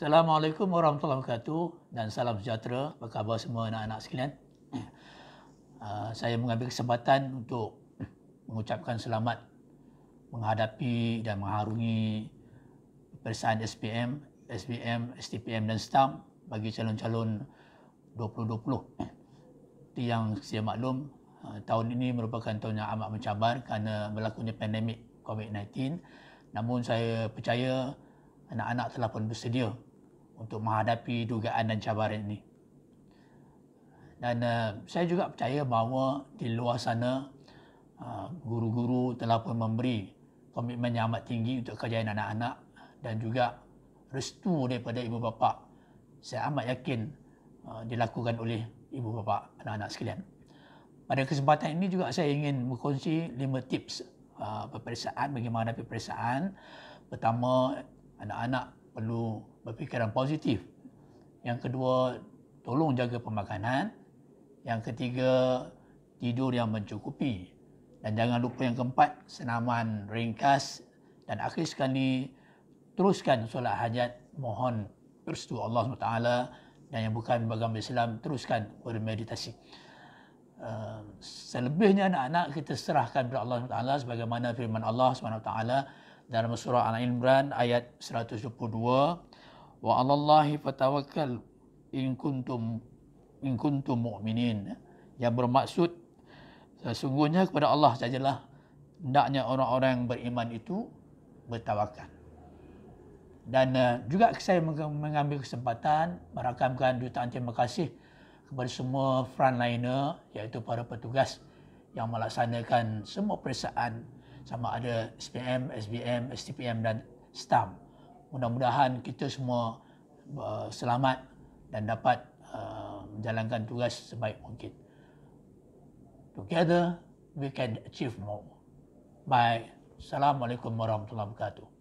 Assalamualaikum warahmatullahi wabarakatuh dan salam sejahtera. Apa khabar semua anak-anak sekalian? Uh, saya mengambil kesempatan untuk mengucapkan selamat menghadapi dan mengharungi perisaan SPM, SPM, STPM dan STAM bagi calon-calon 2020. Itu yang saya maklum, uh, tahun ini merupakan tahun yang amat mencabar kerana berlakunya pandemik COVID-19. Namun saya percaya anak-anak telah pun bersedia untuk menghadapi dugaan dan cabaran ini. Dan uh, saya juga percaya bahawa di luar sana uh, guru-guru telah pun memberi komitmen yang amat tinggi untuk kerjaya anak-anak dan juga restu daripada ibu bapa. Saya amat yakin uh, dilakukan oleh ibu bapa anak-anak sekalian. Pada kesempatan ini juga saya ingin berkongsi lima tips uh, peperiksaan bagaimana peperiksaan. Pertama, anak-anak perlu berfikiran positif. Yang kedua, tolong jaga pemakanan. Yang ketiga, tidur yang mencukupi. Dan jangan lupa yang keempat, senaman ringkas. Dan akhir sekali, teruskan solat hajat. Mohon terus tu Allah SWT. Dan yang bukan beragama Islam, teruskan bermeditasi. Uh, selebihnya anak-anak kita serahkan kepada Allah SWT sebagaimana firman Allah SWT dalam surah Al-Imran ayat 122 wa 'alallahi fatawakkal in kuntum in kuntum mu'minin yang bermaksud sesungguhnya kepada Allah sajalah hendaknya orang-orang yang beriman itu bertawakal dan uh, juga saya mengambil kesempatan merakamkan jutaan terima kasih kepada semua frontliner iaitu para petugas yang melaksanakan semua periksaan sama ada SPM, SBM, STPM dan STAM mudah-mudahan kita semua uh, selamat dan dapat uh, menjalankan tugas sebaik mungkin. Together we can achieve more. Bye. Assalamualaikum warahmatullahi wabarakatuh.